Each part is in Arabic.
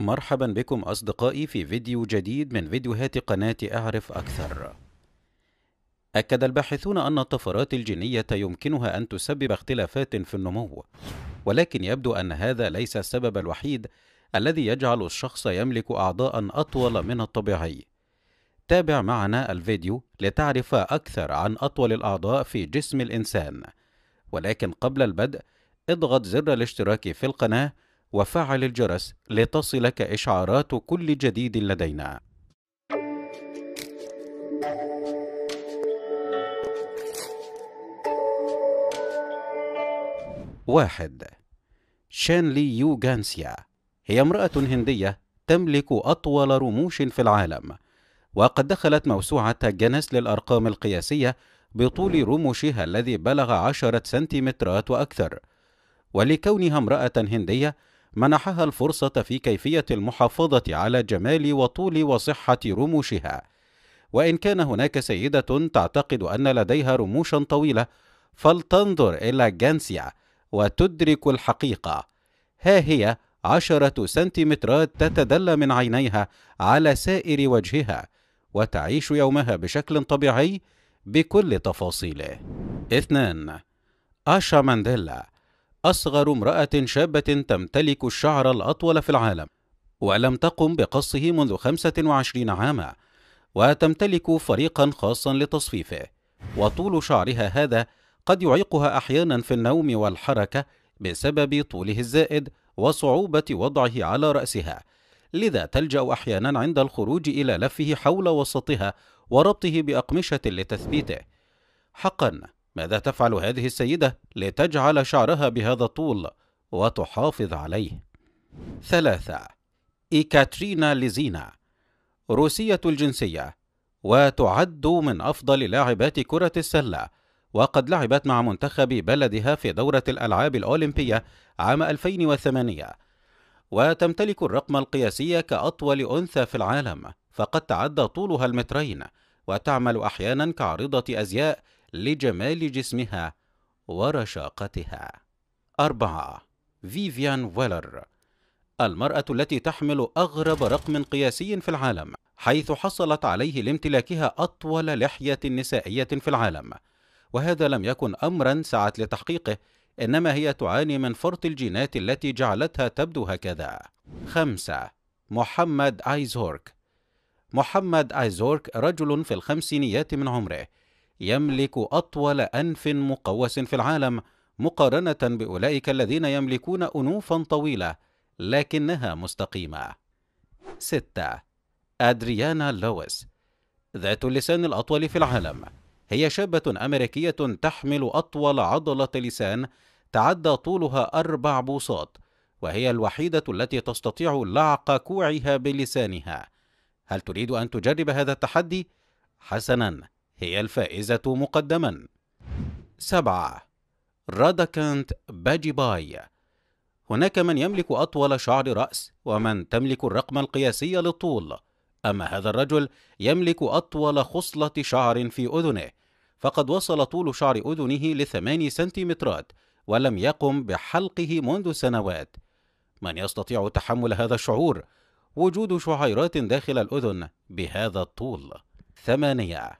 مرحبا بكم أصدقائي في فيديو جديد من فيديوهات قناة أعرف أكثر أكد الباحثون أن الطفرات الجينية يمكنها أن تسبب اختلافات في النمو ولكن يبدو أن هذا ليس السبب الوحيد الذي يجعل الشخص يملك أعضاء أطول من الطبيعي تابع معنا الفيديو لتعرف أكثر عن أطول الأعضاء في جسم الإنسان ولكن قبل البدء اضغط زر الاشتراك في القناة وفعل الجرس لتصلك إشعارات كل جديد لدينا واحد شانلي يو جانسيا هي امرأة هندية تملك أطول رموش في العالم وقد دخلت موسوعة جنس للأرقام القياسية بطول رموشها الذي بلغ عشرة سنتيمترات وأكثر ولكونها امرأة هندية منحها الفرصة في كيفية المحافظة على جمال وطول وصحة رموشها وإن كان هناك سيدة تعتقد أن لديها رموشا طويلة فلتنظر إلى جانسيا وتدرك الحقيقة ها هي عشرة سنتيمترات تتدلى من عينيها على سائر وجهها وتعيش يومها بشكل طبيعي بكل تفاصيله اثنان آشا مانديلا أصغر امرأة شابة تمتلك الشعر الأطول في العالم ولم تقم بقصه منذ 25 عاما وتمتلك فريقا خاصا لتصفيفه وطول شعرها هذا قد يعيقها أحيانا في النوم والحركة بسبب طوله الزائد وصعوبة وضعه على رأسها لذا تلجأ أحيانا عند الخروج إلى لفه حول وسطها وربطه بأقمشة لتثبيته حقا ماذا تفعل هذه السيدة لتجعل شعرها بهذا الطول وتحافظ عليه؟ ثلاثة إيكاترينا ليزينا روسية الجنسية وتعد من أفضل لاعبات كرة السلة وقد لعبت مع منتخب بلدها في دورة الألعاب الأولمبية عام 2008 وتمتلك الرقم القياسي كأطول أنثى في العالم فقد تعدى طولها المترين وتعمل أحيانا كعارضة أزياء لجمال جسمها ورشاقتها أربعة فيفيان ويلر المرأة التي تحمل أغرب رقم قياسي في العالم حيث حصلت عليه لامتلاكها أطول لحية نسائية في العالم وهذا لم يكن أمرا سعت لتحقيقه إنما هي تعاني من فرط الجينات التي جعلتها تبدو هكذا خمسة محمد آيزورك محمد آيزورك رجل في الخمسينيات من عمره يملك أطول أنف مقوس في العالم مقارنة بأولئك الذين يملكون أنوفا طويلة لكنها مستقيمة. 6. أدريانا لويس ذات اللسان الأطول في العالم هي شابة أمريكية تحمل أطول عضلة لسان تعدى طولها أربع بوصات وهي الوحيدة التي تستطيع لعق كوعها بلسانها هل تريد أن تجرب هذا التحدي؟ حسناً هي الفائزة مقدما سبعة رادكانت باجيباي هناك من يملك أطول شعر رأس ومن تملك الرقم القياسي للطول أما هذا الرجل يملك أطول خصلة شعر في أذنه فقد وصل طول شعر أذنه لثماني سنتيمترات ولم يقم بحلقه منذ سنوات من يستطيع تحمل هذا الشعور؟ وجود شعيرات داخل الأذن بهذا الطول ثمانية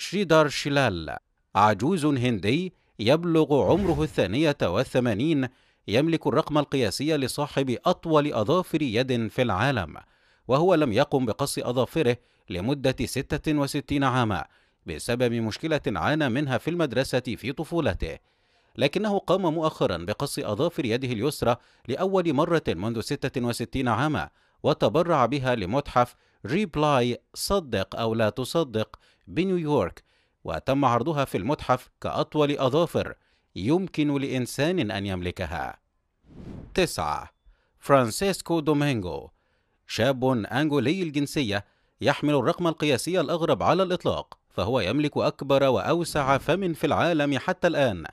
شريدار شلال عجوز هندي يبلغ عمره الثانية والثمانين يملك الرقم القياسي لصاحب أطول أظافر يد في العالم وهو لم يقم بقص أظافره لمدة ستة وستين عاما بسبب مشكلة عانى منها في المدرسة في طفولته لكنه قام مؤخرا بقص أظافر يده اليسرى لأول مرة منذ ستة وستين عاما وتبرع بها لمتحف ريبلاي صدق أو لا تصدق بنيويورك وتم عرضها في المتحف كأطول أظافر يمكن لإنسان أن يملكها. 9. فرانسيسكو دومينغو شاب أنجولي الجنسية يحمل الرقم القياسي الأغرب على الإطلاق فهو يملك أكبر وأوسع فم في العالم حتى الآن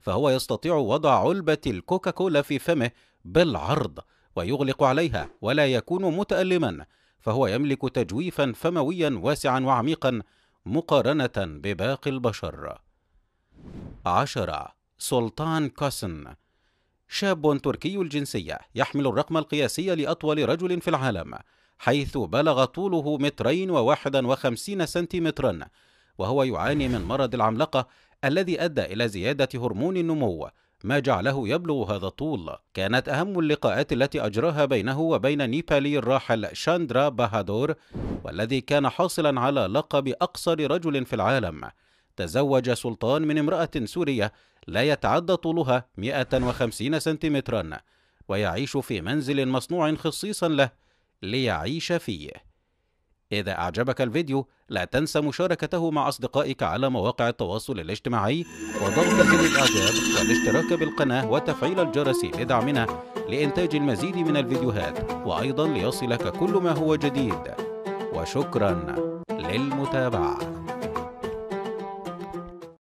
فهو يستطيع وضع علبة الكوكاكولا في فمه بالعرض ويغلق عليها ولا يكون متألما فهو يملك تجويفا فمويا واسعا وعميقا مقارنة بباقي البشر عشرة سلطان كوسن شاب تركي الجنسية يحمل الرقم القياسي لأطول رجل في العالم حيث بلغ طوله مترين وواحدا وخمسين سنتيمترا وهو يعاني من مرض العملقة الذي أدى إلى زيادة هرمون النمو ما جعله يبلغ هذا الطول كانت أهم اللقاءات التي أجراها بينه وبين نيبالي الراحل شاندرا باهادور والذي كان حاصلا على لقب أقصر رجل في العالم تزوج سلطان من امرأة سورية لا يتعدى طولها 150 سنتيمترا ويعيش في منزل مصنوع خصيصا له ليعيش فيه إذا أعجبك الفيديو لا تنسى مشاركته مع أصدقائك على مواقع التواصل الاجتماعي وضغط زر الإعجاب والاشتراك بالقناة وتفعيل الجرس لدعمنا لإنتاج المزيد من الفيديوهات وأيضا ليصلك كل ما هو جديد وشكرا للمتابعه